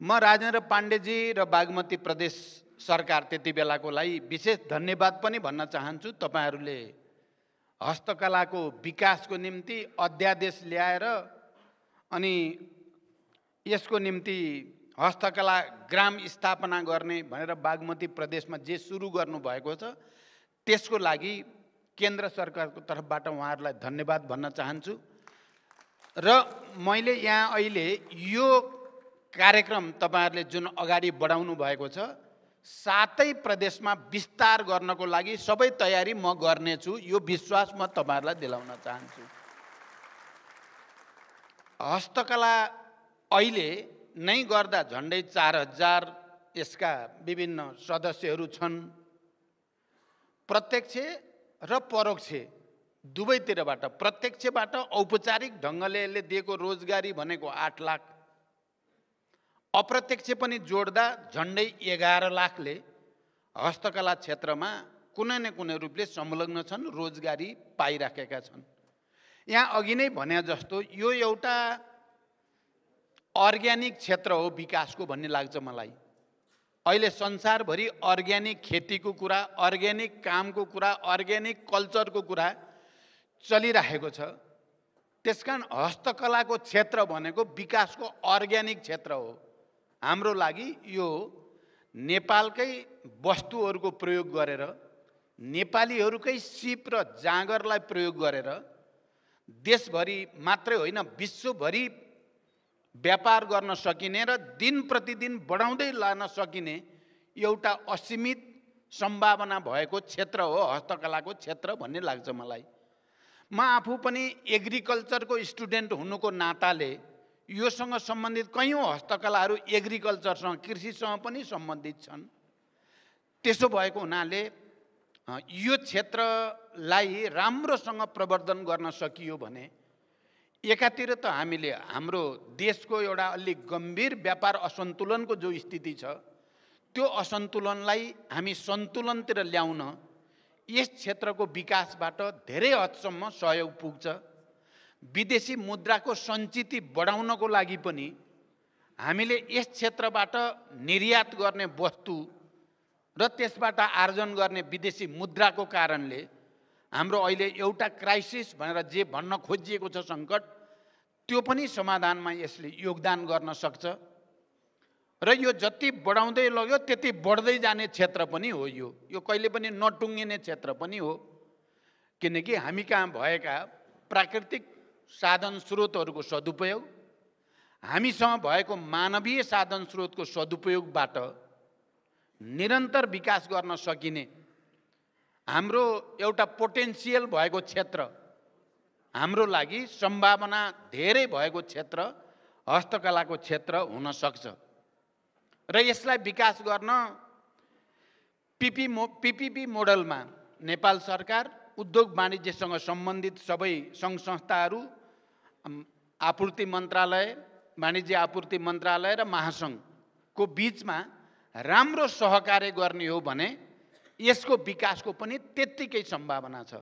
म राजेन्द्र पाण्डेजी र बागमती प्रदेश सरकार त्यति बेलाको लागि विशेष धन्यवाद पनि भन्न चाहन्छु तपाईँहरूले हस्तकलाको विकासको निम्ति अध्यादेश ल्याएर अनि यसको निम्ति हस्तकला ग्राम स्थापना गर्ने भनेर बागमती प्रदेशमा जे सुरु गर्नुभएको छ त्यसको लागि केन्द्र सरकारको तर्फबाट उहाँहरूलाई धन्यवाद भन्न चाहन्छु र मैले यहाँ अहिले यो कार्यक्रम तपाईँहरूले जुन अगाडि बढाउनु भएको छ सातै प्रदेशमा विस्तार गर्नको लागि सबै तयारी म गर्नेछु यो विश्वास म तपाईँहरूलाई दिलाउन चाहन्छु हस्तकला अहिले नै गर्दा झन्डै चार हजार यसका विभिन्न सदस्यहरू छन् प्रत्यक्ष र परोक्ष दुवैतिरबाट प्रत्यक्षबाट औपचारिक ढङ्गले यसले दिएको रोजगारी भनेको आठ लाख अप्रत्यक्ष पनि जोड्दा झन्डै एघार लाखले हस्तकला क्षेत्रमा कुनै न कुनै रूपले संलग्न छन् रोजगारी पाइराखेका छन् यहाँ अघि नै भने जस्तो यो एउटा अर्ग्यानिक क्षेत्र हो विकासको भन्ने लाग्छ मलाई अहिले संसारभरि अर्ग्यानिक खेतीको कुरा अर्ग्यानिक कामको कुरा अर्ग्यानिक कल्चरको कुरा चलिराखेको छ त्यस कारण हस्तकलाको क्षेत्र भनेको विकासको अर्ग्यानिक क्षेत्र हो हाम्रो लागि यो नेपालकै वस्तुहरूको प्रयोग गरेर नेपालीहरूकै सिप र जाँगरलाई प्रयोग गरेर देशभरि मात्रै होइन विश्वभरि व्यापार गर्न सकिने र दिन प्रतिदिन बढाउँदै लान सकिने एउटा असीमित सम्भावना भएको क्षेत्र हो हस्तकलाको क्षेत्र भन्ने लाग्छ मलाई म आफू पनि एग्रिकल्चरको स्टुडेन्ट हुनुको नाताले योसँग सम्बन्धित कैयौँ हस्तकलाहरू एग्रिकल्चरसँग कृषिसँग पनि सम्बन्धित छन् त्यसो भएको हुनाले यो क्षेत्रलाई राम्रोसँग प्रवर्धन गर्न सकियो भने एकातिर त हामीले हाम्रो देशको एउटा अलि गम्भीर व्यापार असन्तुलनको जो स्थिति छ त्यो असन्तुलनलाई हामी सन्तुलनतिर ल्याउन यस क्षेत्रको विकासबाट धेरै हदसम्म सहयोग पुग्छ विदेशी मुद्राको सञ्चित बढाउनको लागि पनि हामीले यस क्षेत्रबाट निर्यात गर्ने वस्तु र त्यसबाट आर्जन गर्ने विदेशी मुद्राको कारणले हाम्रो अहिले एउटा क्राइसिस भनेर जे भन्न खोजिएको छ सङ्कट त्यो पनि समाधानमा यसले योगदान गर्न सक्छ र यो जति बढाउँदै लग्यो त्यति बढ्दै जाने क्षेत्र पनि हो यो यो कहिले पनि नटुङ्गिने क्षेत्र पनि हो किनकि हामी कहाँ भएका प्राकृतिक साधन स्रोतहरूको सदुपयोग हामीसँग भएको मानवीय साधन स्रोतको सदुपयोगबाट निरन्तर विकास गर्न सकिने हाम्रो एउटा पोटेन्सियल भएको क्षेत्र हाम्रो लागि सम्भावना धेरै भएको क्षेत्र हस्तकलाको क्षेत्र हुनसक्छ र यसलाई विकास गर्न पिपी मो पिपिपी मोडलमा नेपाल सरकार उद्योग वाणिज्यसँग सम्बन्धित सबै सङ्घ संस्थाहरू आपूर्ति मन्त्रालय वाणिज्य आपूर्ति मन्त्रालय र महासङ्घको बिचमा राम्रो सहकार्य गर्ने हो भने यसको विकासको पनि त्यत्तिकै सम्भावना छ